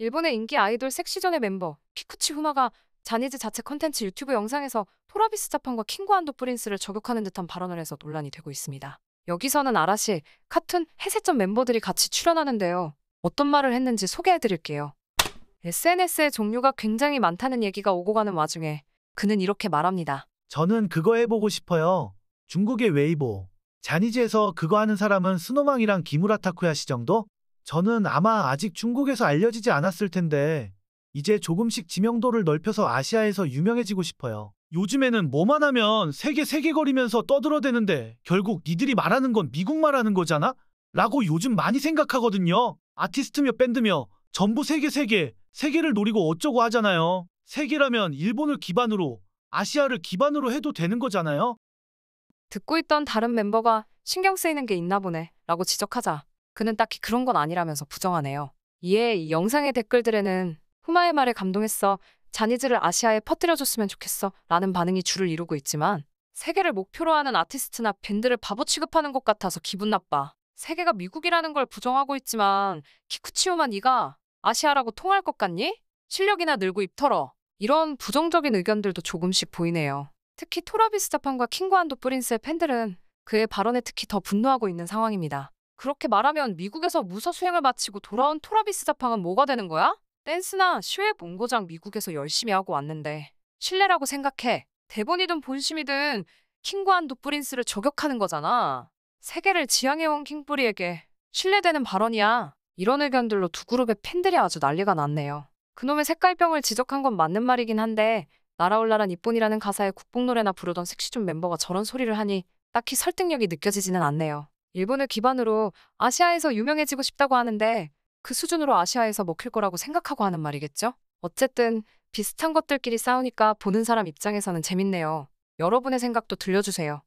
일본의 인기 아이돌 섹시전의 멤버 피쿠치 후마가 자니즈 자체 컨텐츠 유튜브 영상에서 토라비스 자판과 킹고 안도 프린스를 저격하는 듯한 발언을 해서 논란이 되고 있습니다. 여기서는 아라시, 카툰, 해세점 멤버들이 같이 출연하는데요. 어떤 말을 했는지 소개해드릴게요. SNS의 종류가 굉장히 많다는 얘기가 오고 가는 와중에 그는 이렇게 말합니다. 저는 그거 해보고 싶어요. 중국의 웨이보. 자니즈에서 그거 하는 사람은 스노망이랑 기무라 타쿠야시 정도? 저는 아마 아직 중국에서 알려지지 않았을 텐데 이제 조금씩 지명도를 넓혀서 아시아에서 유명해지고 싶어요. 요즘에는 뭐만 하면 세계 세계거리면서 떠들어대는데 결국 니들이 말하는 건 미국 말하는 거잖아? 라고 요즘 많이 생각하거든요. 아티스트며 밴드며 전부 세계 세계, 세계를 노리고 어쩌고 하잖아요. 세계라면 일본을 기반으로, 아시아를 기반으로 해도 되는 거잖아요. 듣고 있던 다른 멤버가 신경 쓰이는 게 있나 보네 라고 지적하자 그는 딱히 그런 건 아니라면서 부정하네요. 이에 이 영상의 댓글들에는 후마의 말에 감동했어. 자니즈를 아시아에 퍼뜨려줬으면 좋겠어. 라는 반응이 줄을 이루고 있지만 세계를 목표로 하는 아티스트나 밴드를 바보 취급하는 것 같아서 기분 나빠. 세계가 미국이라는 걸 부정하고 있지만 키쿠치오만 이가 아시아라고 통할 것 같니? 실력이나 늘고 입털어. 이런 부정적인 의견들도 조금씩 보이네요. 특히 토라비스 자판과 킹과 안도 프린스의 팬들은 그의 발언에 특히 더 분노하고 있는 상황입니다. 그렇게 말하면 미국에서 무사 수행을 마치고 돌아온 토라비스 자팡은 뭐가 되는 거야? 댄스나 쇼의 본고장 미국에서 열심히 하고 왔는데 실례라고 생각해. 대본이든 본심이든 킹과한도 프린스를 저격하는 거잖아. 세계를 지향해온 킹뿌리에게 신뢰되는 발언이야. 이런 의견들로 두 그룹의 팬들이 아주 난리가 났네요. 그놈의 색깔병을 지적한 건 맞는 말이긴 한데 날아올라란 이뿐이라는 가사에 국뽕 노래나 부르던 섹시존 멤버가 저런 소리를 하니 딱히 설득력이 느껴지지는 않네요. 일본을 기반으로 아시아에서 유명해지고 싶다고 하는데 그 수준으로 아시아에서 먹힐 거라고 생각하고 하는 말이겠죠? 어쨌든 비슷한 것들끼리 싸우니까 보는 사람 입장에서는 재밌네요. 여러분의 생각도 들려주세요.